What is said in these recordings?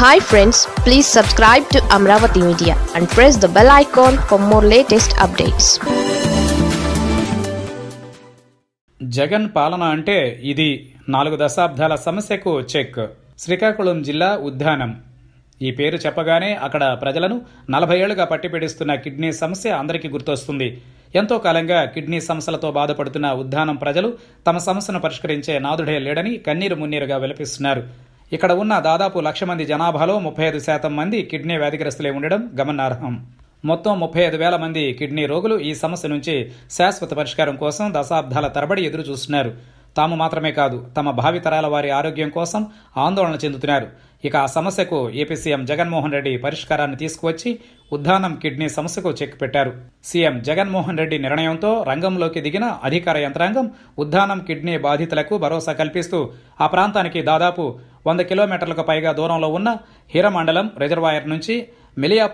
hi friends please subscribe to Amaravati media and press the bell icon for more latest updates Jagan పాలన అంటే ఇది నాలుగు దశాబ్దాల సమస్యకు చెక్ శ్రీకాకుళం జిల్లా ఉద్యానం ఈ పేరు చెప్పగానే అక్కడ ప్రజలను నలభై ఏళ్లుగా పట్టిపెడిస్తున్న కిడ్నీ సమస్య అందరికీ గుర్తొస్తుంది ఎంతో కాలంగా కిడ్నీ సమస్యలతో బాధపడుతున్న ఉద్యానం ప్రజలు తమ సమస్యను పరిష్కరించే నాదుడే లేడని కన్నీరు మున్నీరుగా విలపిస్తున్నారు ఇక్కడ ఉన్న దాదాపు లక్ష మంది జనాభాలో ముప్పై ఐదు శాతం మంది కిడ్నీ వ్యాధిగ్రస్తులే ఉండడం గమనార్హం మొత్తం ముప్పై ఐదు వేల మంది కిడ్నీ రోగులు ఈ సమస్య నుంచి శాశ్వత పరిష్కారం కోసం దశాబ్దాల తరబడి ఎదురు చూస్తున్నారు తాము మాత్రమే కాదు తమ భావితరాల వారి ఆరోగ్యం కోసం ఆందోళన చెందుతున్నారు ఇక ఆ సమస్యకు ఏపీ సీఎం జగన్మోహన్ రెడ్డి పరిష్కారాన్ని తీసుకువచ్చి ఉద్దానం కిడ్నీ సమస్యకు చెక్ పెట్టారు సీఎం జగన్మోహన్ రెడ్డి నిర్ణయంతో రంగంలోకి దిగిన అధికార యంత్రాంగం ఉద్దానం కిడ్నీ బాధితులకు భరోసా కల్పిస్తూ ఆ ప్రాంతానికి దాదాపు వంద కిలోమీటర్లకు పైగా దూరంలో ఉన్న హీరమండలం రిజర్వాయర్ నుంచి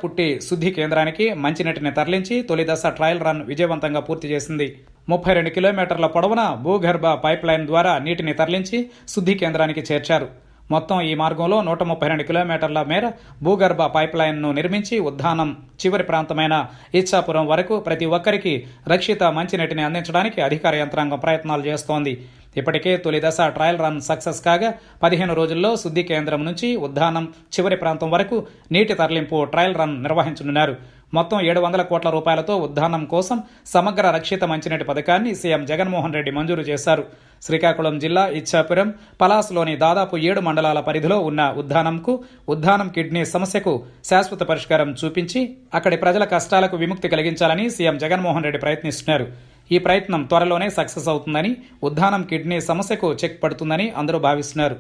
పుట్టి శుద్ధి కేంద్రానికి మంచినీటిని తరలించి తొలిదశ ట్రయల్ రన్ విజయవంతంగా పూర్తి చేసింది ముప్పై రెండు కిలోమీటర్ల పొడవున భూగర్భ పైప్లైన్ ద్వారా నీటిని తరలించి శుద్ధి కేంద్రానికి చేర్చారు మొత్తం ఈ మార్గంలో నూట ముప్పై రెండు కిలోమీటర్ల మేర భూగర్భ పైప్లైన్ను నిర్మించి ఉద్దానం చివరి ప్రాంతమైన ఇచ్చాపురం వరకు ప్రతి ఒక్కరికి రక్షిత మంచినీటిని అందించడానికి అధికార యంత్రాంగం ప్రయత్నాలు చేస్తోంది ఇప్పటికే తొలి దశ ట్రయల్ రన్ సక్సెస్ కాగా పదిహేను రోజుల్లో శుద్ధి కేంద్రం నుంచి ఉద్దానం చివరి ప్రాంతం వరకు నీటి తరలింపు ట్రయల్ రన్ నిర్వహించనున్నారు మొత్తం ఏడు వందల కోట్ల రూపాయలతో ఉద్దానం కోసం సమగ్ర రక్షిత మంచినీటి పథకాన్ని సీఎం జగన్మోహన్ రెడ్డి మంజూరు చేశారు శ్రీకాకుళం జిల్లా ఇచ్చాపురం పలాస్లోని దాదాపు ఏడు మండలాల పరిధిలో ఉన్న ఉద్దానంకు ఉద్దానం కిడ్నీ సమస్యకు శాశ్వత పరిష్కారం చూపించి అక్కడి ప్రజల కష్టాలకు విముక్తి కలిగించాలని సీఎం జగన్మోహన్ రెడ్డి ప్రయత్నిస్తున్నారు ఈ ప్రయత్నం త్వరలోనే సక్సెస్ అవుతుందని ఉద్దానం కిడ్నీ సమస్యకు చెక్ పడుతుందని అందరూ భావిస్తున్నారు